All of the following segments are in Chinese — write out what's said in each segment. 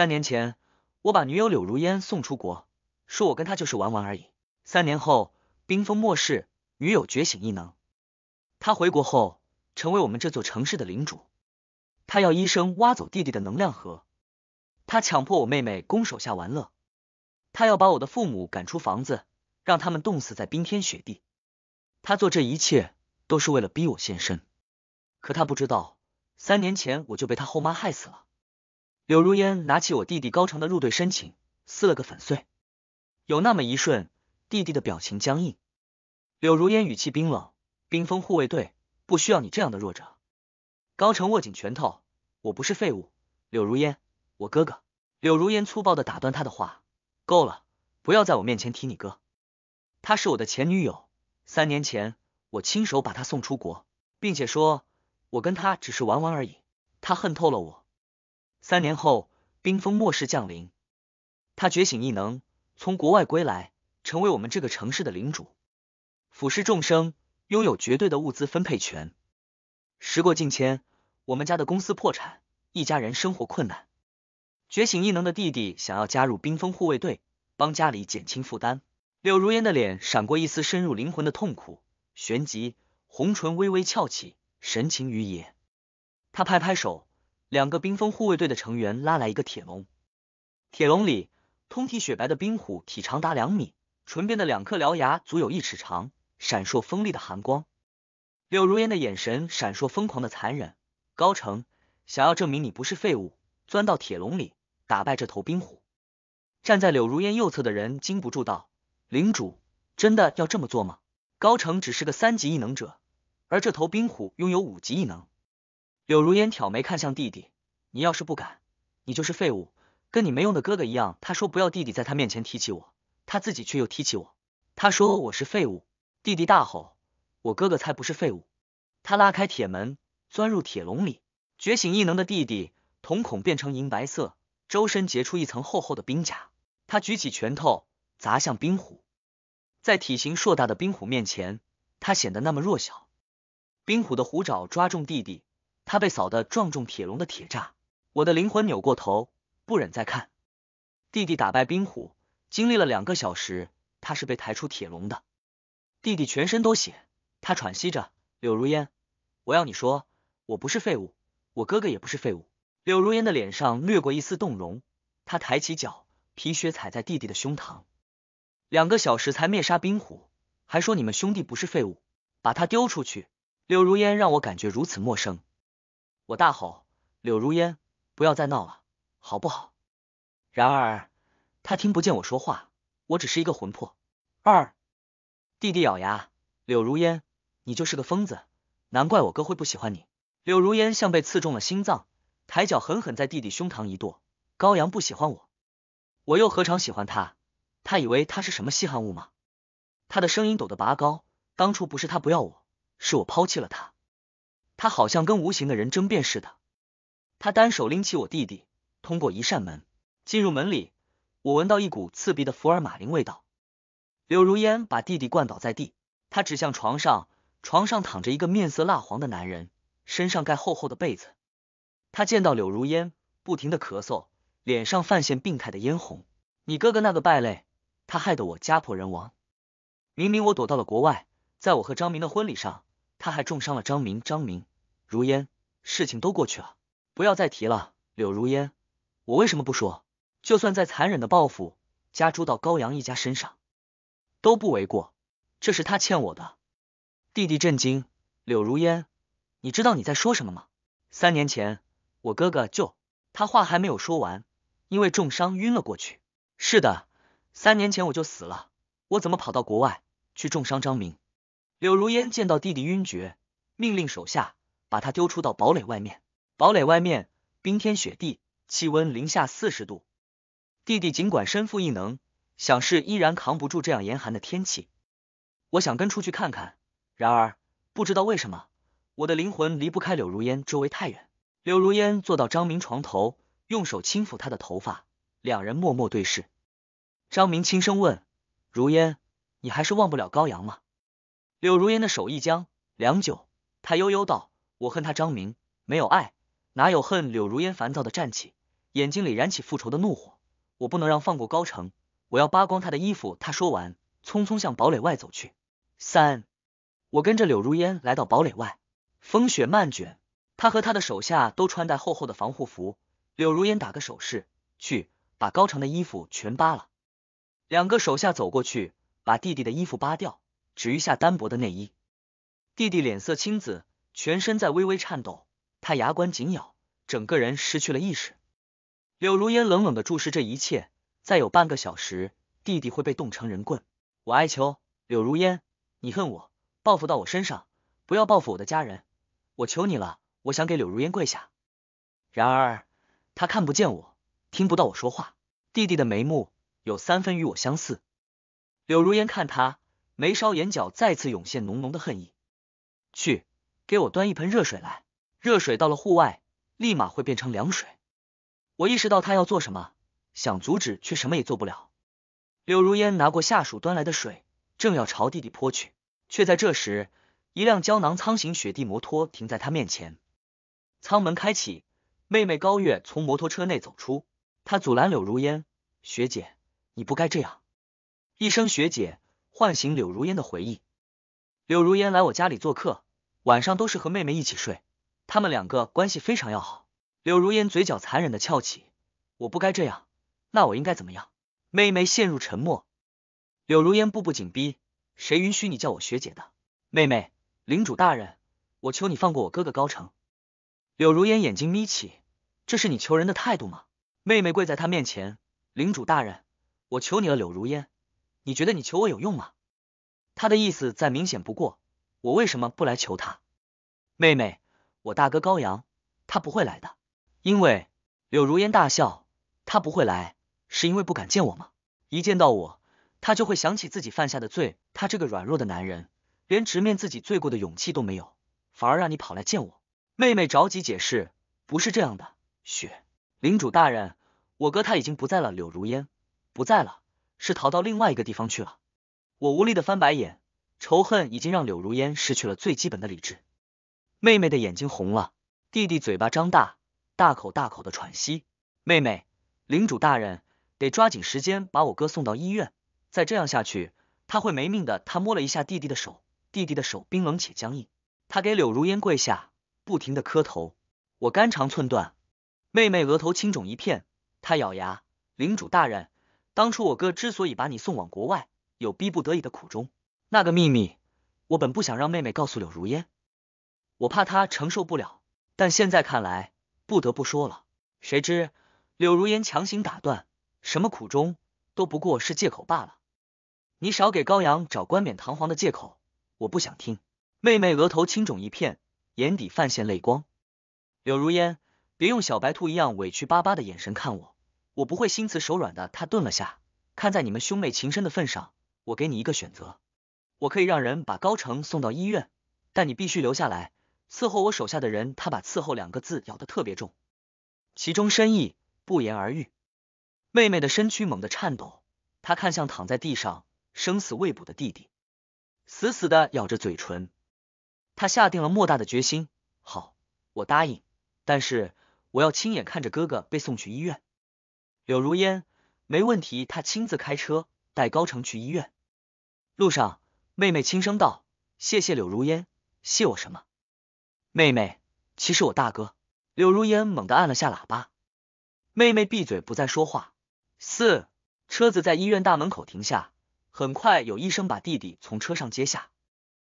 三年前，我把女友柳如烟送出国，说我跟她就是玩玩而已。三年后，冰封末世，女友觉醒异能。她回国后，成为我们这座城市的领主。她要医生挖走弟弟的能量核。他强迫我妹妹供手下玩乐。他要把我的父母赶出房子，让他们冻死在冰天雪地。他做这一切都是为了逼我现身。可他不知道，三年前我就被他后妈害死了。柳如烟拿起我弟弟高成的入队申请，撕了个粉碎。有那么一瞬，弟弟的表情僵硬。柳如烟语气冰冷：“冰封护卫队不需要你这样的弱者。”高成握紧拳头：“我不是废物。”柳如烟：“我哥哥。”柳如烟粗暴的打断他的话：“够了，不要在我面前提你哥。他是我的前女友。三年前，我亲手把他送出国，并且说，我跟他只是玩玩而已。他恨透了我。”三年后，冰封末世降临，他觉醒异能，从国外归来，成为我们这个城市的领主，俯视众生，拥有绝对的物资分配权。时过境迁，我们家的公司破产，一家人生活困难。觉醒异能的弟弟想要加入冰封护卫队，帮家里减轻负担。柳如烟的脸闪过一丝深入灵魂的痛苦，旋即红唇微微翘起，神情愉悦。他拍拍手。两个冰封护卫队的成员拉来一个铁笼，铁笼里通体雪白的冰虎，体长达两米，唇边的两颗獠牙足有一尺长，闪烁锋利的寒光。柳如烟的眼神闪烁疯狂的残忍。高城，想要证明你不是废物，钻到铁笼里打败这头冰虎。站在柳如烟右侧的人禁不住道：“领主，真的要这么做吗？”高城只是个三级异能者，而这头冰虎拥有五级异能。柳如烟挑眉看向弟弟：“你要是不敢，你就是废物，跟你没用的哥哥一样。”他说：“不要弟弟在他面前提起我，他自己却又提起我。”他说：“我是废物。”弟弟大吼：“我哥哥才不是废物！”他拉开铁门，钻入铁笼里。觉醒异能的弟弟，瞳孔变成银白色，周身结出一层厚厚的冰甲。他举起拳头砸向冰虎，在体型硕大的冰虎面前，他显得那么弱小。冰虎的虎爪抓中弟弟。他被扫的撞中铁笼的铁栅，我的灵魂扭过头，不忍再看。弟弟打败冰虎，经历了两个小时，他是被抬出铁笼的。弟弟全身都血，他喘息着。柳如烟，我要你说，我不是废物，我哥哥也不是废物。柳如烟的脸上掠过一丝动容，他抬起脚，皮靴踩在弟弟的胸膛。两个小时才灭杀冰虎，还说你们兄弟不是废物，把他丢出去。柳如烟让我感觉如此陌生。我大吼，柳如烟，不要再闹了，好不好？然而他听不见我说话，我只是一个魂魄。二弟弟咬牙，柳如烟，你就是个疯子，难怪我哥会不喜欢你。柳如烟像被刺中了心脏，抬脚狠狠在弟弟胸膛一跺。高阳不喜欢我，我又何尝喜欢他？他以为他是什么稀罕物吗？他的声音抖得拔高，当初不是他不要我，是我抛弃了他。他好像跟无形的人争辩似的。他单手拎起我弟弟，通过一扇门进入门里。我闻到一股刺鼻的福尔马林味道。柳如烟把弟弟灌倒在地，他指向床上，床上躺着一个面色蜡黄的男人，身上盖厚厚的被子。他见到柳如烟，不停的咳嗽，脸上泛现病态的嫣红。你哥哥那个败类，他害得我家破人亡。明明我躲到了国外，在我和张明的婚礼上，他还重伤了张明。张明。如烟，事情都过去了，不要再提了。柳如烟，我为什么不说？就算再残忍的报复，加诸到高阳一家身上，都不为过。这是他欠我的。弟弟震惊，柳如烟，你知道你在说什么吗？三年前，我哥哥就……他话还没有说完，因为重伤晕了过去。是的，三年前我就死了，我怎么跑到国外去重伤张明？柳如烟见到弟弟晕厥，命令手下。把他丢出到堡垒外面。堡垒外面冰天雪地，气温零下四十度。弟弟尽管身负异能，想是依然扛不住这样严寒的天气。我想跟出去看看，然而不知道为什么，我的灵魂离不开柳如烟，周围太远。柳如烟坐到张明床头，用手轻抚他的头发，两人默默对视。张明轻声问：“如烟，你还是忘不了高阳吗？”柳如烟的手一僵，良久，他悠悠道。我恨他，张明没有爱，哪有恨？柳如烟烦躁的站起，眼睛里燃起复仇的怒火。我不能让放过高成，我要扒光他的衣服。他说完，匆匆向堡垒外走去。三，我跟着柳如烟来到堡垒外，风雪漫卷，他和他的手下都穿戴厚厚的防护服。柳如烟打个手势，去把高成的衣服全扒了。两个手下走过去，把弟弟的衣服扒掉，只余下单薄的内衣。弟弟脸色青紫。全身在微微颤抖，他牙关紧咬，整个人失去了意识。柳如烟冷冷的注视这一切，再有半个小时，弟弟会被冻成人棍。我哀求柳如烟，你恨我，报复到我身上，不要报复我的家人，我求你了。我想给柳如烟跪下，然而他看不见我，听不到我说话。弟弟的眉目有三分与我相似。柳如烟看他眉梢眼角再次涌现浓浓的恨意，去。给我端一盆热水来，热水到了户外，立马会变成凉水。我意识到他要做什么，想阻止却什么也做不了。柳如烟拿过下属端来的水，正要朝弟弟泼去，却在这时，一辆胶囊舱型雪地摩托停在他面前，舱门开启，妹妹高月从摩托车内走出，她阻拦柳如烟：“学姐，你不该这样。”一声学姐唤醒柳如烟的回忆，柳如烟来我家里做客。晚上都是和妹妹一起睡，他们两个关系非常要好。柳如烟嘴角残忍的翘起，我不该这样，那我应该怎么样？妹妹陷入沉默。柳如烟步步紧逼，谁允许你叫我学姐的？妹妹，领主大人，我求你放过我哥哥高成。柳如烟眼睛眯起，这是你求人的态度吗？妹妹跪在他面前，领主大人，我求你了。柳如烟，你觉得你求我有用吗？他的意思再明显不过。我为什么不来求他？妹妹，我大哥高阳，他不会来的。因为柳如烟大笑，他不会来，是因为不敢见我吗？一见到我，他就会想起自己犯下的罪。他这个软弱的男人，连直面自己罪过的勇气都没有，反而让你跑来见我。妹妹着急解释，不是这样的。雪领主大人，我哥他已经不在了。柳如烟不在了，是逃到另外一个地方去了。我无力的翻白眼。仇恨已经让柳如烟失去了最基本的理智。妹妹的眼睛红了，弟弟嘴巴张大，大口大口的喘息。妹妹，领主大人，得抓紧时间把我哥送到医院，再这样下去他会没命的。他摸了一下弟弟的手，弟弟的手冰冷且僵硬。他给柳如烟跪下，不停的磕头。我肝肠寸断。妹妹额头青肿一片，她咬牙，领主大人，当初我哥之所以把你送往国外，有逼不得已的苦衷。那个秘密，我本不想让妹妹告诉柳如烟，我怕她承受不了。但现在看来，不得不说了。谁知柳如烟强行打断，什么苦衷都不过是借口罢了。你少给高阳找冠冕堂皇的借口，我不想听。妹妹额头青肿一片，眼底泛现泪光。柳如烟，别用小白兔一样委屈巴巴的眼神看我，我不会心慈手软的。她顿了下，看在你们兄妹情深的份上，我给你一个选择。我可以让人把高成送到医院，但你必须留下来伺候我手下的人。他把“伺候”两个字咬得特别重，其中深意不言而喻。妹妹的身躯猛地颤抖，她看向躺在地上、生死未卜的弟弟，死死地咬着嘴唇。她下定了莫大的决心。好，我答应，但是我要亲眼看着哥哥被送去医院。柳如烟，没问题，她亲自开车带高成去医院，路上。妹妹轻声道：“谢谢柳如烟，谢我什么？”妹妹，其实我大哥。柳如烟猛地按了下喇叭，妹妹闭嘴不再说话。四，车子在医院大门口停下，很快有医生把弟弟从车上接下。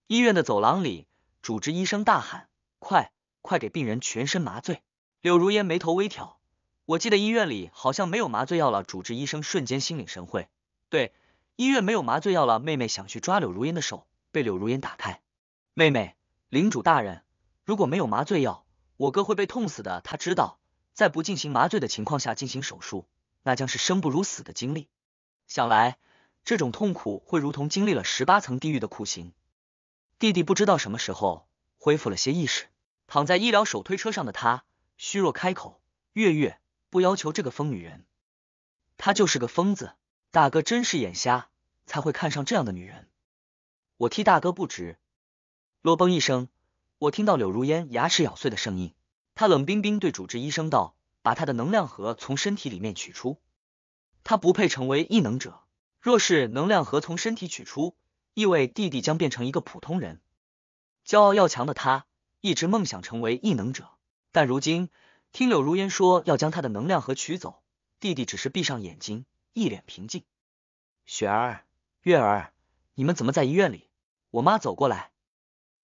医院的走廊里，主治医生大喊：“快，快给病人全身麻醉！”柳如烟眉头微挑，我记得医院里好像没有麻醉药了。主治医生瞬间心领神会，对。医院没有麻醉药了，妹妹想去抓柳如烟的手，被柳如烟打开。妹妹，领主大人，如果没有麻醉药，我哥会被痛死的。他知道，在不进行麻醉的情况下进行手术，那将是生不如死的经历。想来，这种痛苦会如同经历了十八层地狱的酷刑。弟弟不知道什么时候恢复了些意识，躺在医疗手推车上的他，虚弱开口：“月月，不要求这个疯女人，她就是个疯子。”大哥真是眼瞎，才会看上这样的女人。我替大哥不值。咯嘣一声，我听到柳如烟牙齿咬碎的声音。她冷冰冰对主治医生道：“把他的能量核从身体里面取出。他不配成为异能者。若是能量核从身体取出，意味弟弟将变成一个普通人。骄傲要强的他，一直梦想成为异能者。但如今听柳如烟说要将他的能量核取走，弟弟只是闭上眼睛。”一脸平静，雪儿、月儿，你们怎么在医院里？我妈走过来，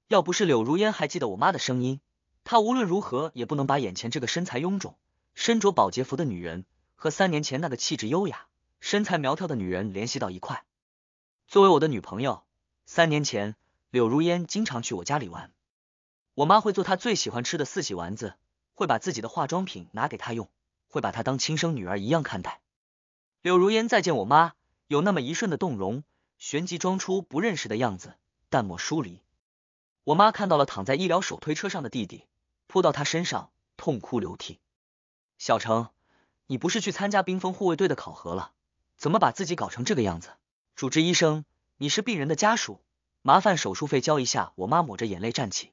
要不是柳如烟还记得我妈的声音，她无论如何也不能把眼前这个身材臃肿、身着保洁服的女人和三年前那个气质优雅、身材苗条的女人联系到一块。作为我的女朋友，三年前柳如烟经常去我家里玩，我妈会做她最喜欢吃的四喜丸子，会把自己的化妆品拿给她用，会把她当亲生女儿一样看待。柳如烟再见，我妈有那么一瞬的动容，旋即装出不认识的样子，淡漠疏离。我妈看到了躺在医疗手推车上的弟弟，扑到他身上，痛哭流涕。小程，你不是去参加冰封护卫队的考核了？怎么把自己搞成这个样子？主治医生，你是病人的家属，麻烦手术费交一下。我妈抹着眼泪站起，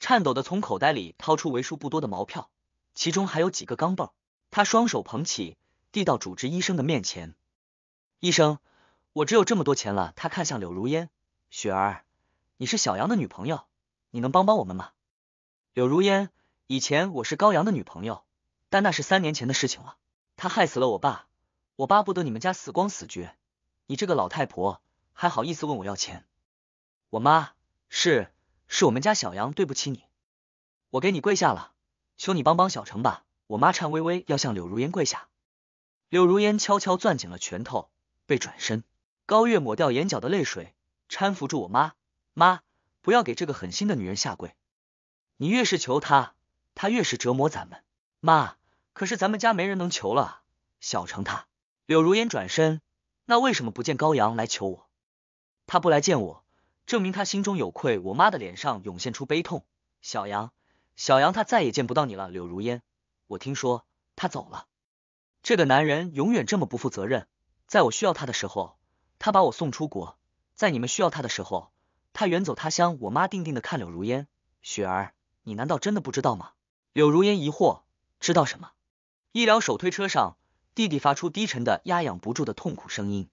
颤抖的从口袋里掏出为数不多的毛票，其中还有几个钢镚，她双手捧起。递到主治医生的面前，医生，我只有这么多钱了。他看向柳如烟，雪儿，你是小杨的女朋友，你能帮帮我们吗？柳如烟，以前我是高阳的女朋友，但那是三年前的事情了。他害死了我爸，我巴不得你们家死光死绝。你这个老太婆，还好意思问我要钱？我妈是，是我们家小杨对不起你，我给你跪下了，求你帮帮小程吧。我妈颤巍巍要向柳如烟跪下。柳如烟悄悄攥紧了拳头，被转身。高月抹掉眼角的泪水，搀扶住我妈妈，不要给这个狠心的女人下跪。你越是求她，她越是折磨咱们妈。可是咱们家没人能求了。小成他，柳如烟转身，那为什么不见高阳来求我？他不来见我，证明他心中有愧。我妈的脸上涌现出悲痛。小杨，小杨，他再也见不到你了。柳如烟，我听说他走了。这个男人永远这么不负责任，在我需要他的时候，他把我送出国；在你们需要他的时候，他远走他乡。我妈定定的看柳如烟，雪儿，你难道真的不知道吗？柳如烟疑惑，知道什么？医疗手推车上，弟弟发出低沉的、压抑不住的痛苦声音。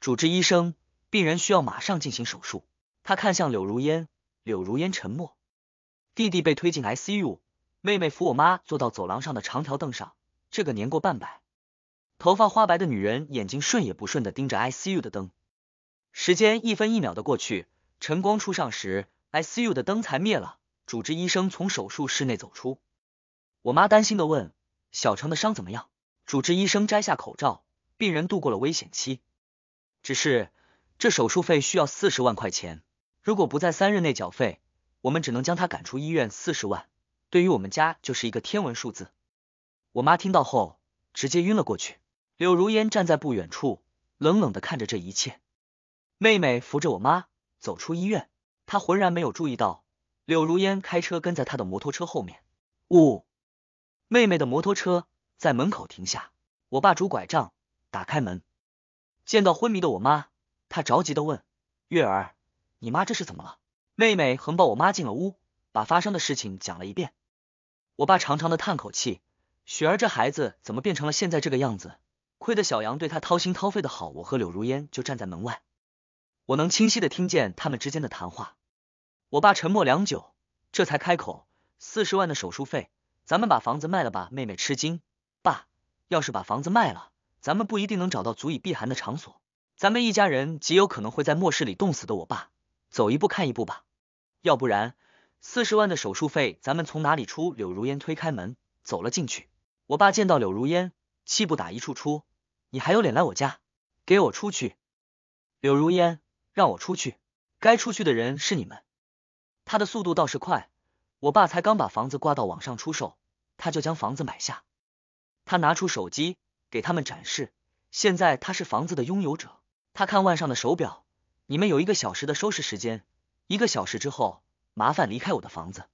主治医生，病人需要马上进行手术。他看向柳如烟，柳如烟沉默。弟弟被推进 ICU，妹妹扶我妈坐到走廊上的长条凳上。这个年过半百、头发花白的女人，眼睛顺也不顺的盯着 ICU 的灯。时间一分一秒的过去，晨光初上时，ICU 的灯才灭了。主治医生从手术室内走出，我妈担心的问：“小程的伤怎么样？”主治医生摘下口罩：“病人度过了危险期，只是这手术费需要四十万块钱，如果不在三日内缴费，我们只能将他赶出医院。四十万对于我们家就是一个天文数字。”我妈听到后直接晕了过去。柳如烟站在不远处，冷冷的看着这一切。妹妹扶着我妈走出医院，她浑然没有注意到柳如烟开车跟在她的摩托车后面。呜，妹妹的摩托车在门口停下。我爸拄拐杖打开门，见到昏迷的我妈，他着急的问：“月儿，你妈这是怎么了？”妹妹横抱我妈进了屋，把发生的事情讲了一遍。我爸长长的叹口气。雪儿这孩子怎么变成了现在这个样子？亏得小杨对她掏心掏肺的好。我和柳如烟就站在门外，我能清晰的听见他们之间的谈话。我爸沉默良久，这才开口：“四十万的手术费，咱们把房子卖了吧。”妹妹吃惊：“爸，要是把房子卖了，咱们不一定能找到足以避寒的场所，咱们一家人极有可能会在末世里冻死的。”我爸：“走一步看一步吧，要不然四十万的手术费咱们从哪里出？”柳如烟推开门走了进去。我爸见到柳如烟，气不打一处出，你还有脸来我家？给我出去！柳如烟，让我出去。该出去的人是你们。他的速度倒是快，我爸才刚把房子挂到网上出售，他就将房子买下。他拿出手机给他们展示，现在他是房子的拥有者。他看腕上的手表，你们有一个小时的收拾时间，一个小时之后麻烦离开我的房子。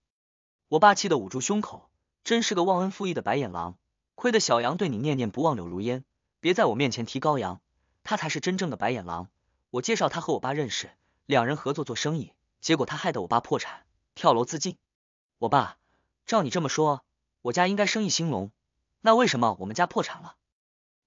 我爸气得捂住胸口，真是个忘恩负义的白眼狼。亏得小杨对你念念不忘，柳如烟，别在我面前提高阳，他才是真正的白眼狼。我介绍他和我爸认识，两人合作做生意，结果他害得我爸破产，跳楼自尽。我爸，照你这么说，我家应该生意兴隆，那为什么我们家破产了？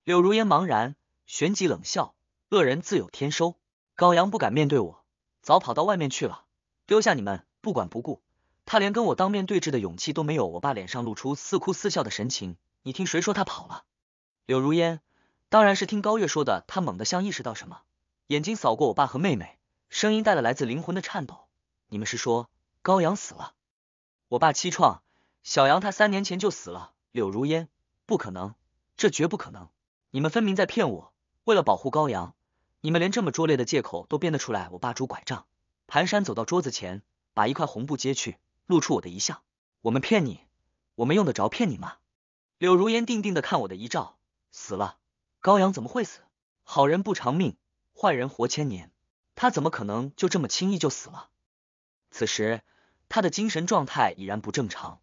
柳如烟茫然，旋即冷笑：恶人自有天收。高阳不敢面对我，早跑到外面去了，丢下你们不管不顾。他连跟我当面对质的勇气都没有。我爸脸上露出似哭似笑的神情。你听谁说他跑了？柳如烟，当然是听高月说的。他猛地像意识到什么，眼睛扫过我爸和妹妹，声音带了来自灵魂的颤抖。你们是说高阳死了？我爸七创，小杨他三年前就死了。柳如烟，不可能，这绝不可能！你们分明在骗我！为了保护高阳，你们连这么拙劣的借口都编得出来。我爸拄拐杖，蹒跚走到桌子前，把一块红布揭去，露出我的遗像。我们骗你？我们用得着骗你吗？柳如烟定定的看我的遗照，死了，高阳怎么会死？好人不长命，坏人活千年，他怎么可能就这么轻易就死了？此时他的精神状态已然不正常，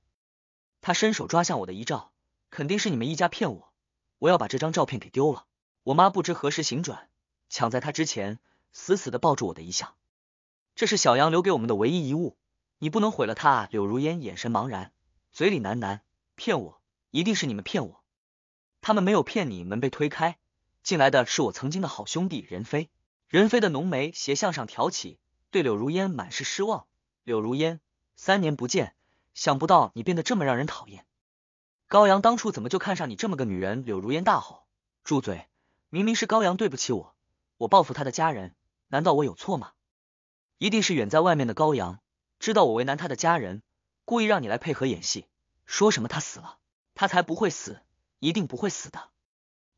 他伸手抓向我的遗照，肯定是你们一家骗我，我要把这张照片给丢了。我妈不知何时醒转，抢在他之前，死死的抱住我的遗像，这是小杨留给我们的唯一遗物，你不能毁了他。柳如烟眼神茫然，嘴里喃喃，骗我。一定是你们骗我，他们没有骗你。门被推开，进来的是我曾经的好兄弟任飞。任飞的浓眉斜向上挑起，对柳如烟满是失望。柳如烟，三年不见，想不到你变得这么让人讨厌。高阳当初怎么就看上你这么个女人？柳如烟大吼：“住嘴！明明是高阳对不起我，我报复他的家人，难道我有错吗？”一定是远在外面的高阳知道我为难他的家人，故意让你来配合演戏，说什么他死了。他才不会死，一定不会死的！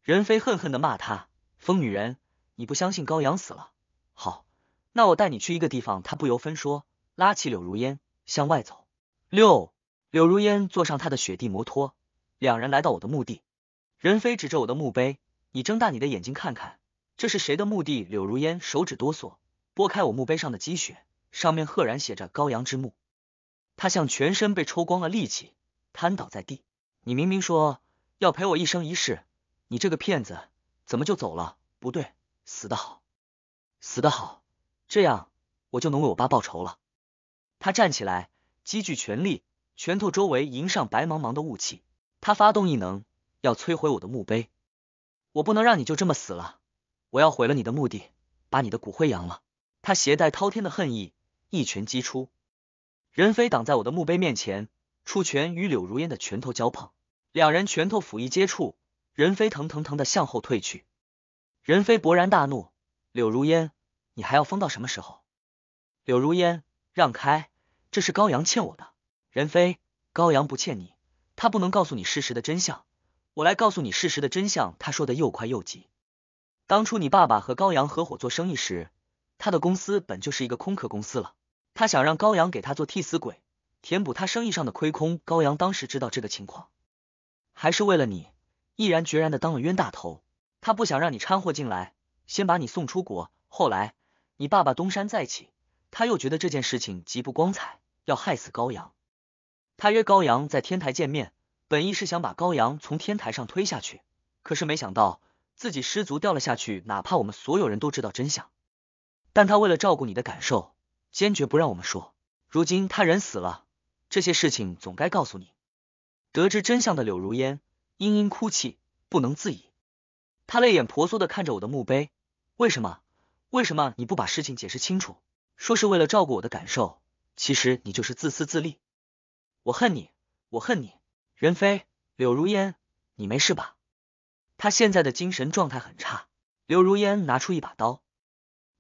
任飞恨恨的骂他：“疯女人，你不相信高阳死了？好，那我带你去一个地方。”他不由分说，拉起柳如烟向外走。六，柳如烟坐上他的雪地摩托，两人来到我的墓地。任飞指着我的墓碑：“你睁大你的眼睛看看，这是谁的墓地？”柳如烟手指哆嗦，拨开我墓碑上的积雪，上面赫然写着“高阳之墓”。他像全身被抽光了力气，瘫倒在地。你明明说要陪我一生一世，你这个骗子怎么就走了？不对，死得好，死得好，这样我就能为我爸报仇了。他站起来，积聚全力，拳头周围迎上白茫茫的雾气。他发动异能，要摧毁我的墓碑。我不能让你就这么死了，我要毁了你的墓地，把你的骨灰扬了。他携带滔天的恨意，一拳击出。任飞挡在我的墓碑面前，出拳与柳如烟的拳头交碰。两人拳头甫一接触，任飞疼疼疼的向后退去。任飞勃然大怒：“柳如烟，你还要疯到什么时候？”柳如烟，让开，这是高阳欠我的。任飞，高阳不欠你，他不能告诉你事实的真相，我来告诉你事实的真相。他说的又快又急。当初你爸爸和高阳合伙做生意时，他的公司本就是一个空壳公司了，他想让高阳给他做替死鬼，填补他生意上的亏空。高阳当时知道这个情况。还是为了你，毅然决然的当了冤大头。他不想让你掺和进来，先把你送出国。后来你爸爸东山再起，他又觉得这件事情极不光彩，要害死高阳。他约高阳在天台见面，本意是想把高阳从天台上推下去，可是没想到自己失足掉了下去。哪怕我们所有人都知道真相，但他为了照顾你的感受，坚决不让我们说。如今他人死了，这些事情总该告诉你。得知真相的柳如烟嘤嘤哭泣，不能自已。他泪眼婆娑的看着我的墓碑，为什么？为什么你不把事情解释清楚？说是为了照顾我的感受，其实你就是自私自利。我恨你，我恨你！任飞，柳如烟，你没事吧？他现在的精神状态很差。柳如烟拿出一把刀，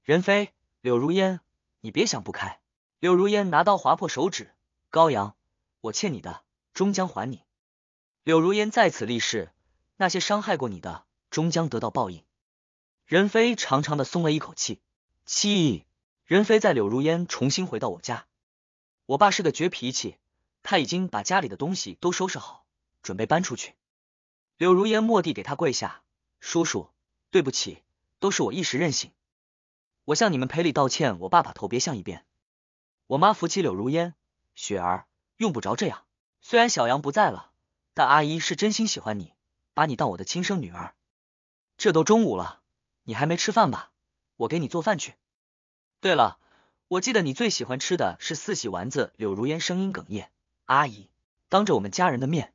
任飞，柳如烟，你别想不开。柳如烟拿刀划破手指，高阳，我欠你的。终将还你，柳如烟在此立誓，那些伤害过你的，终将得到报应。任飞长长的松了一口气。任飞在柳如烟重新回到我家，我爸是个倔脾气，他已经把家里的东西都收拾好，准备搬出去。柳如烟蓦地给他跪下，叔叔，对不起，都是我一时任性，我向你们赔礼道歉。我爸把头别向一边，我妈扶起柳如烟，雪儿用不着这样。虽然小杨不在了，但阿姨是真心喜欢你，把你当我的亲生女儿。这都中午了，你还没吃饭吧？我给你做饭去。对了，我记得你最喜欢吃的是四喜丸子。柳如烟声音哽咽，阿姨当着我们家人的面，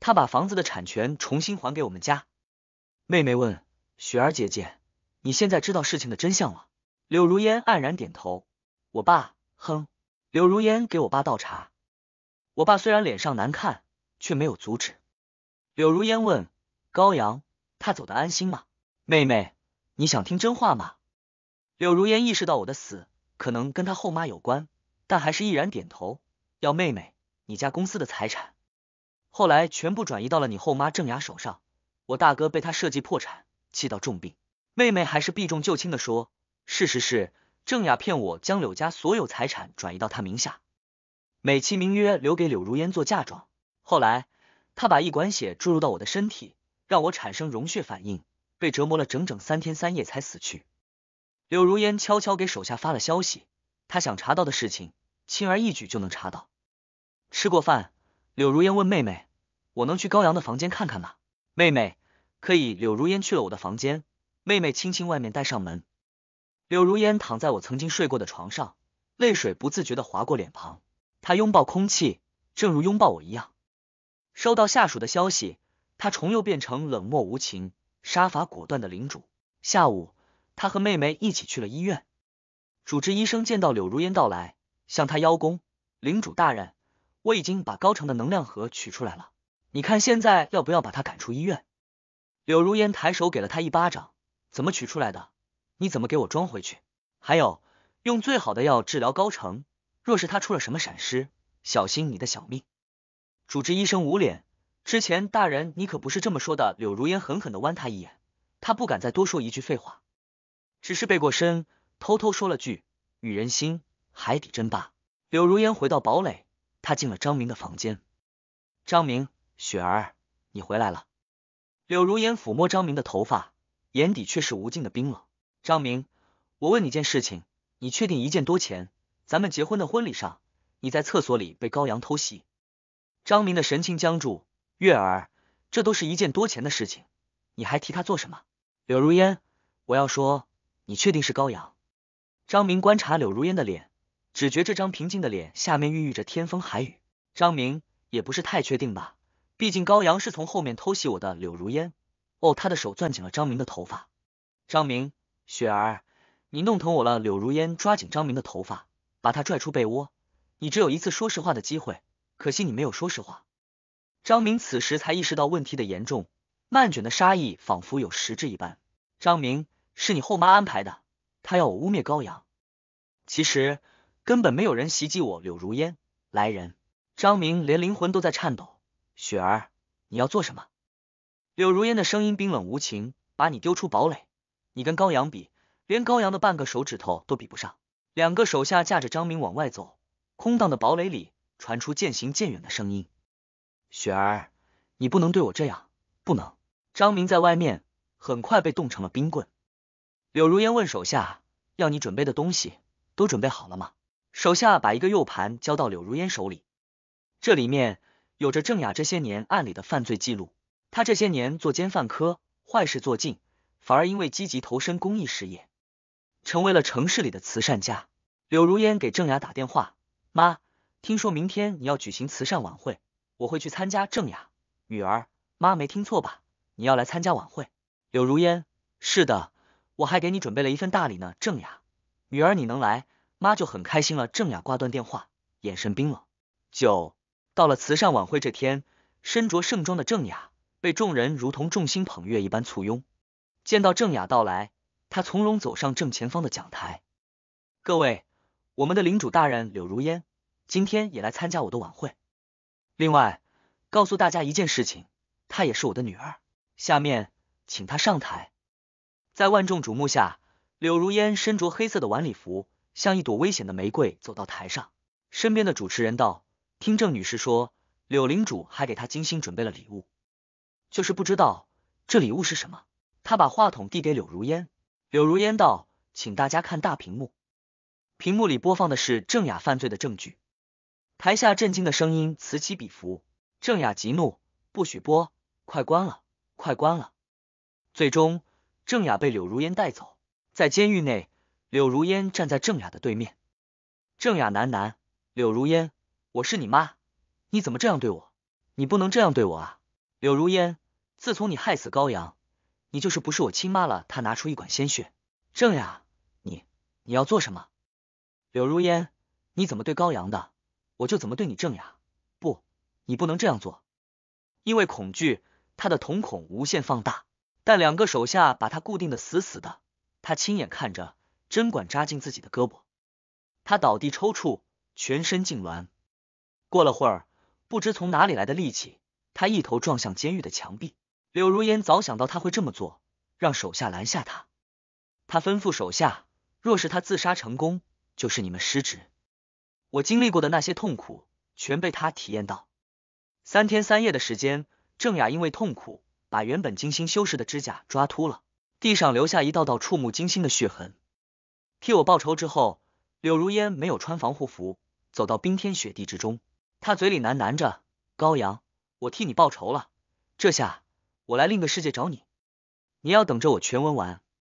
他把房子的产权重新还给我们家。妹妹问雪儿姐姐：“你现在知道事情的真相了？”柳如烟黯然点头。我爸，哼。柳如烟给我爸倒茶。我爸虽然脸上难看，却没有阻止。柳如烟问高阳：“他走得安心吗？”妹妹，你想听真话吗？柳如烟意识到我的死可能跟他后妈有关，但还是毅然点头。要妹妹，你家公司的财产后来全部转移到了你后妈郑雅手上。我大哥被她设计破产，气到重病。妹妹还是避重就轻的说：“事实是，郑雅骗我将柳家所有财产转移到她名下。”美其名曰留给柳如烟做嫁妆。后来，他把一管血注入到我的身体，让我产生溶血反应，被折磨了整整三天三夜才死去。柳如烟悄悄给手下发了消息，他想查到的事情，轻而易举就能查到。吃过饭，柳如烟问妹妹：“我能去高阳的房间看看吗？”妹妹：“可以。”柳如烟去了我的房间，妹妹轻轻外面带上门。柳如烟躺在我曾经睡过的床上，泪水不自觉的划过脸庞。他拥抱空气，正如拥抱我一样。收到下属的消息，他重又变成冷漠无情、杀伐果断的领主。下午，他和妹妹一起去了医院。主治医生见到柳如烟到来，向他邀功：“领主大人，我已经把高城的能量核取出来了，你看现在要不要把他赶出医院？”柳如烟抬手给了他一巴掌：“怎么取出来的？你怎么给我装回去？还有，用最好的药治疗高城。”若是他出了什么闪失，小心你的小命！主治医生捂脸，之前大人你可不是这么说的。柳如烟狠狠的剜他一眼，他不敢再多说一句废话，只是背过身，偷偷说了句：“女人心，海底针吧。”柳如烟回到堡垒，他进了张明的房间。张明，雪儿，你回来了。柳如烟抚摸张明的头发，眼底却是无尽的冰冷。张明，我问你件事情，你确定一件多钱？咱们结婚的婚礼上，你在厕所里被高阳偷袭。张明的神情僵住。月儿，这都是一件多钱的事情，你还提他做什么？柳如烟，我要说，你确定是高阳？张明观察柳如烟的脸，只觉这张平静的脸下面孕育着天风海雨。张明也不是太确定吧，毕竟高阳是从后面偷袭我的。柳如烟，哦，他的手攥紧了张明的头发。张明，雪儿，你弄疼我了。柳如烟抓紧张明的头发。把他拽出被窝，你只有一次说实话的机会，可惜你没有说实话。张明此时才意识到问题的严重，漫卷的杀意仿佛有实质一般。张明，是你后妈安排的，她要我污蔑高阳，其实根本没有人袭击我。柳如烟，来人！张明连灵魂都在颤抖。雪儿，你要做什么？柳如烟的声音冰冷无情，把你丢出堡垒。你跟高阳比，连高阳的半个手指头都比不上。两个手下架着张明往外走，空荡的堡垒里传出渐行渐远的声音。雪儿，你不能对我这样，不能！张明在外面很快被冻成了冰棍。柳如烟问手下，要你准备的东西都准备好了吗？手下把一个 U 盘交到柳如烟手里，这里面有着郑雅这些年案里的犯罪记录。他这些年做奸犯科，坏事做尽，反而因为积极投身公益事业。成为了城市里的慈善家。柳如烟给郑雅打电话，妈，听说明天你要举行慈善晚会，我会去参加。郑雅，女儿，妈没听错吧？你要来参加晚会？柳如烟，是的，我还给你准备了一份大礼呢。郑雅，女儿，你能来，妈就很开心了。郑雅挂断电话，眼神冰冷。九到了慈善晚会这天，身着盛装的郑雅被众人如同众星捧月一般簇拥。见到郑雅到来。他从容走上正前方的讲台，各位，我们的领主大人柳如烟今天也来参加我的晚会。另外，告诉大家一件事情，她也是我的女儿。下面，请她上台。在万众瞩目下，柳如烟身着黑色的晚礼服，像一朵危险的玫瑰，走到台上。身边的主持人道：“听郑女士说，柳领主还给她精心准备了礼物，就是不知道这礼物是什么。”他把话筒递给柳如烟。柳如烟道：“请大家看大屏幕，屏幕里播放的是郑雅犯罪的证据。”台下震惊的声音此起彼伏。郑雅急怒：“不许播！快关了，快关了！”最终，郑雅被柳如烟带走，在监狱内，柳如烟站在郑雅的对面。郑雅喃喃：“柳如烟，我是你妈，你怎么这样对我？你不能这样对我啊！”柳如烟：“自从你害死高阳……”你就是不是我亲妈了？他拿出一管鲜血，正雅，你你要做什么？柳如烟，你怎么对高阳的，我就怎么对你，正雅。不，你不能这样做。因为恐惧，他的瞳孔无限放大，但两个手下把他固定的死死的。他亲眼看着针管扎进自己的胳膊，他倒地抽搐，全身痉挛。过了会儿，不知从哪里来的力气，他一头撞向监狱的墙壁。柳如烟早想到他会这么做，让手下拦下他。他吩咐手下，若是他自杀成功，就是你们失职。我经历过的那些痛苦，全被他体验到。三天三夜的时间，郑雅因为痛苦，把原本精心修饰的指甲抓秃了，地上留下一道道触目惊心的血痕。替我报仇之后，柳如烟没有穿防护服，走到冰天雪地之中。她嘴里喃喃着：“高阳，我替你报仇了。这下。”我来另一个世界找你，你要等着我全文完。